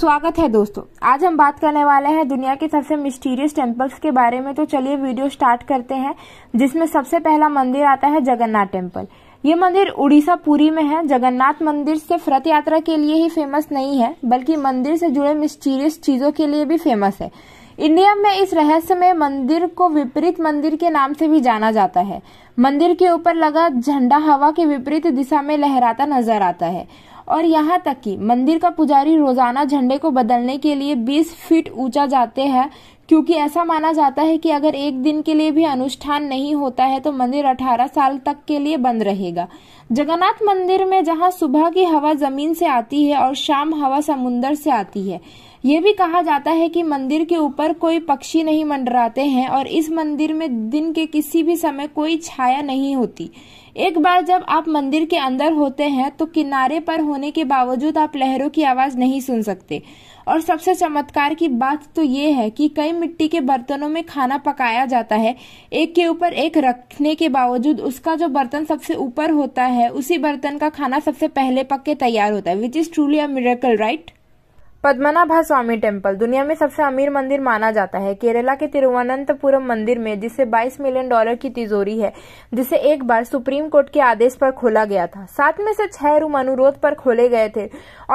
स्वागत है दोस्तों आज हम बात करने वाले हैं दुनिया के सबसे मिस्टीरियस टेम्पल्स के बारे में तो चलिए वीडियो स्टार्ट करते हैं जिसमें सबसे पहला मंदिर आता है जगन्नाथ टेम्पल ये मंदिर उड़ीसा पुरी में है जगन्नाथ मंदिर सिर्फ रथ यात्रा के लिए ही फेमस नहीं है बल्कि मंदिर से जुड़े मिस्टीरियस चीजों के लिए भी फेमस है इंडिया में इस रहस्यमय मंदिर को विपरीत मंदिर के नाम से भी जाना जाता है मंदिर के ऊपर लगा झंडा हवा के विपरीत दिशा में लहराता नजर आता है और यहाँ तक कि मंदिर का पुजारी रोजाना झंडे को बदलने के लिए 20 फीट ऊंचा जाते हैं क्योंकि ऐसा माना जाता है कि अगर एक दिन के लिए भी अनुष्ठान नहीं होता है तो मंदिर 18 साल तक के लिए बंद रहेगा जगन्नाथ मंदिर में जहाँ सुबह की हवा जमीन से आती है और शाम हवा समुन्दर से आती है ये भी कहा जाता है कि मंदिर के ऊपर कोई पक्षी नहीं मंडराते हैं और इस मंदिर में दिन के किसी भी समय कोई छाया नहीं होती एक बार जब आप मंदिर के अंदर होते हैं तो किनारे पर होने के बावजूद आप लहरों की आवाज नहीं सुन सकते और सबसे चमत्कार की बात तो ये है कि कई मिट्टी के बर्तनों में खाना पकाया जाता है एक के ऊपर एक रखने के बावजूद उसका जो बर्तन सबसे ऊपर होता है उसी बर्तन का खाना सबसे पहले पक के तैयार होता है which is truly a miracle right Padmanabha Swamy temple दुनिया में सबसे अमीर मंदिर माना जाता है केरला के तिरुवनंतपुरम मंदिर में जिसे 22 मिलियन डॉलर की तिजोरी है जिसे एक बार सुप्रीम कोर्ट के आदेश पर खोला गया था सात में से छह रूम अनुरोध पर खोले गए थे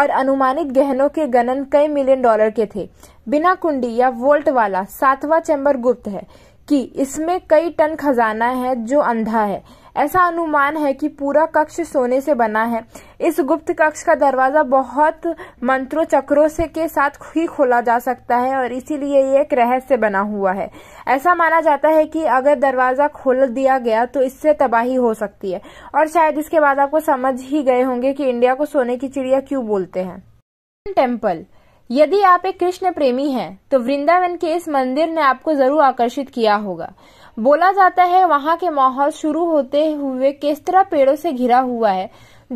और अनुमानित गहनों के गणन कई मिलियन डॉलर के थे बिना कुंडी या वोल्ट वाला सातवा चैम्बर गुप्त है कि इसमें कई टन खजाना है जो अंधा है ऐसा अनुमान है कि पूरा कक्ष सोने से बना है इस गुप्त कक्ष का दरवाजा बहुत मंत्रों चक्रों से के साथ ही खोला जा सकता है और इसीलिए ये एक रहस्य बना हुआ है ऐसा माना जाता है कि अगर दरवाजा खोल दिया गया तो इससे तबाही हो सकती है और शायद इसके बाद आपको समझ ही गए होंगे कि इंडिया को सोने की चिड़िया क्यों बोलते हैं टेम्पल यदि आप एक कृष्ण प्रेमी हैं तो वृंदावन के इस मंदिर ने आपको जरूर आकर्षित किया होगा बोला जाता है वहाँ के माहौल शुरू होते हुए केस्तरा पेड़ों से घिरा हुआ है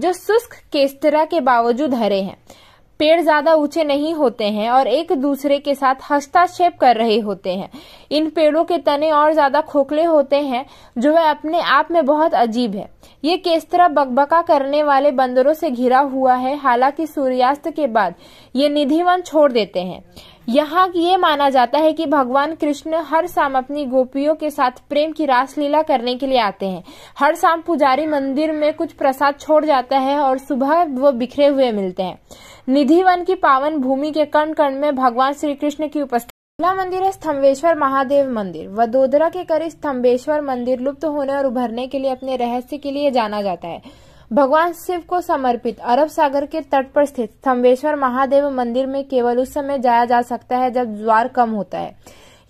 जो शुष्क केस्तरा के बावजूद हरे हैं पेड़ ज्यादा ऊंचे नहीं होते हैं और एक दूसरे के साथ हस्ताक्षेप कर रहे होते हैं इन पेड़ों के तने और ज्यादा खोखले होते हैं जो वह अपने आप में बहुत अजीब है ये तरह बकबका करने वाले बंदरों से घिरा हुआ है हालांकि सूर्यास्त के बाद ये निधिवन छोड़ देते हैं यहाँ ये माना जाता है कि भगवान कृष्ण हर शाम अपनी गोपियों के साथ प्रेम की रासलीला करने के लिए आते हैं हर शाम पुजारी मंदिर में कुछ प्रसाद छोड़ जाता है और सुबह वो बिखरे हुए मिलते हैं निधि वन की पावन भूमि के कण कण में भगवान श्री कृष्ण की उपस्थिति पहला मंदिर है स्तंभेश्वर महादेव मंदिर वडोदरा के करीब स्तंभेश्वर मंदिर लुप्त होने और उभरने के लिए अपने रहस्य के लिए जाना जाता है भगवान शिव को समर्पित अरब सागर के तट पर स्थित स्तंभेश्वर महादेव मंदिर में केवल उस समय जाया जा सकता है जब ज्वार कम होता है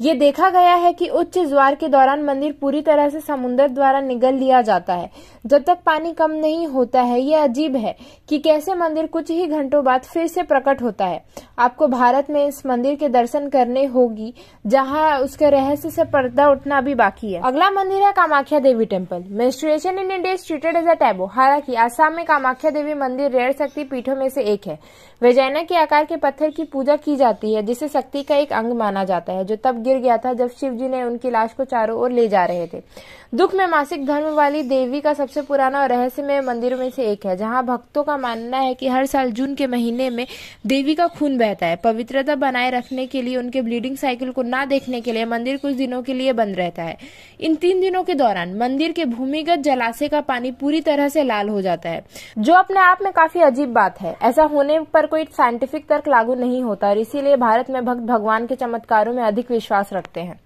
ये देखा गया है कि उच्च ज्वार के दौरान मंदिर पूरी तरह से समुन्द्र द्वारा निगल लिया जाता है जब तक पानी कम नहीं होता है यह अजीब है कि कैसे मंदिर कुछ ही घंटों बाद फिर से प्रकट होता है आपको भारत में इस मंदिर के दर्शन करने होगी जहाँ उसके रहस्य से पर्दा उठना भी बाकी है अगला मंदिर है Kamakhya Devi temple menstruation in India is treated as a taboo हालांकि आसाम में कामाख्या देवी मंदिर रेर शक्ति पीठों में से एक है वेजैना के आकार के पत्थर की पूजा की जाती है जिसे शक्ति का एक अंग माना जाता है जो तब गिर गया था जब शिव जी ने उनकी लाश को चारों ओर ले जा रहे थे दुख में मासिक धर्म वाली देवी का सबसे पुराना और रहस्यमय मंदिरों में से एक है जहाँ भक्तों का मानना है कि हर साल जून के महीने में देवी का खून बहता है पवित्रता बनाए रखने के लिए उनके ब्लीडिंग साइकिल को ना देखने के लिए मंदिर कुछ दिनों के लिए बंद रहता है इन तीन दिनों के दौरान मंदिर के भूमिगत जलाशय का पानी पूरी तरह से लाल हो जाता है जो अपने आप में काफी अजीब बात है ऐसा होने पर कोई साइंटिफिक तर्क लागू नहीं होता और इसीलिए भारत में भक्त भगवान के चमत्कारों में अधिक विश्वास विश्वास रखते हैं